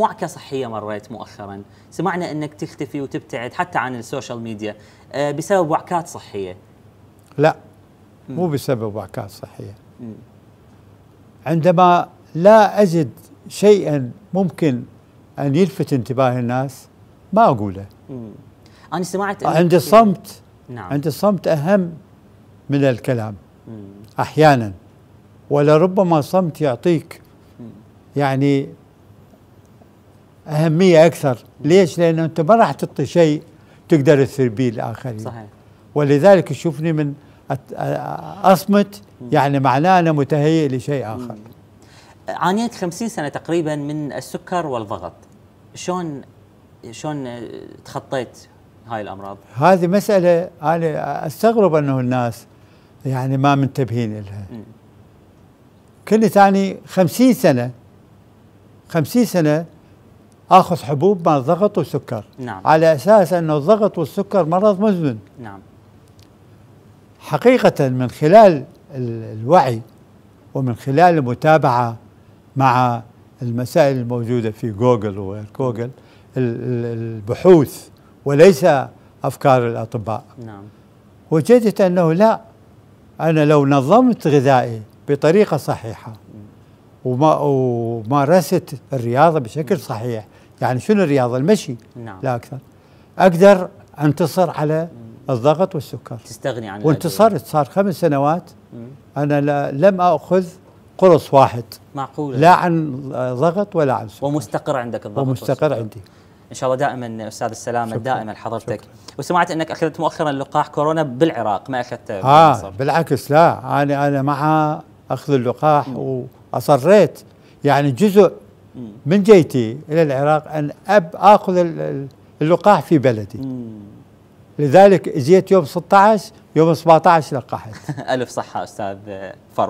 وعكه صحيه مريت مؤخرا سمعنا انك تختفي وتبتعد حتى عن السوشيال ميديا آه، بسبب وعكات صحيه لا مو بسبب وعكات صحيه عندما لا اجد شيئا ممكن ان يلفت انتباه الناس ما اقوله انا سمعت عند الصمت نعم. عند الصمت اهم من الكلام احيانا ولربما صمت يعطيك يعني اهميه اكثر ليش لانه انت ما راح تعطي شيء تقدر تثير به الاخرين صحيح ولذلك تشوفني من اصمت يعني معناه انا متهيئ لشيء اخر عانيت خمسين سنه تقريبا من السكر والضغط شلون شلون تخطيت هاي الامراض هذه مساله انا استغرب انه الناس يعني ما منتبهين لها كنت أني خمسين سنة خمسين سنة اخذ حبوب مع الضغط والسكر نعم. على اساس انه الضغط والسكر مرض مزمن نعم حقيقه من خلال الوعي ومن خلال المتابعه مع المسائل الموجوده في جوجل وغير جوجل البحوث وليس افكار الاطباء نعم وجدت انه لا انا لو نظمت غذائي بطريقه صحيحه وما ومارست الرياضة بشكل صحيح يعني شنو الرياضة المشي نعم. لا أكثر أقدر أنتصر على الضغط والسكر تستغني عن وانتصرت صار خمس سنوات أنا لم أخذ قرص واحد معقولة لا عن ضغط ولا عن سكر ومستقر عندك الضغط ومستقر عندي ان شاء الله دائما استاذ السلامه دائما لحضرتك وسمعت انك اخذت مؤخرا لقاح كورونا بالعراق ما اخذته اه بالعكس لا انا انا مع اخذ اللقاح و اصريت يعني جزء من جيتي الى العراق ان اب اخذ اللقاح في بلدي لذلك جيت يوم 16 يوم 17 لقحت الف صحه استاذ فاروق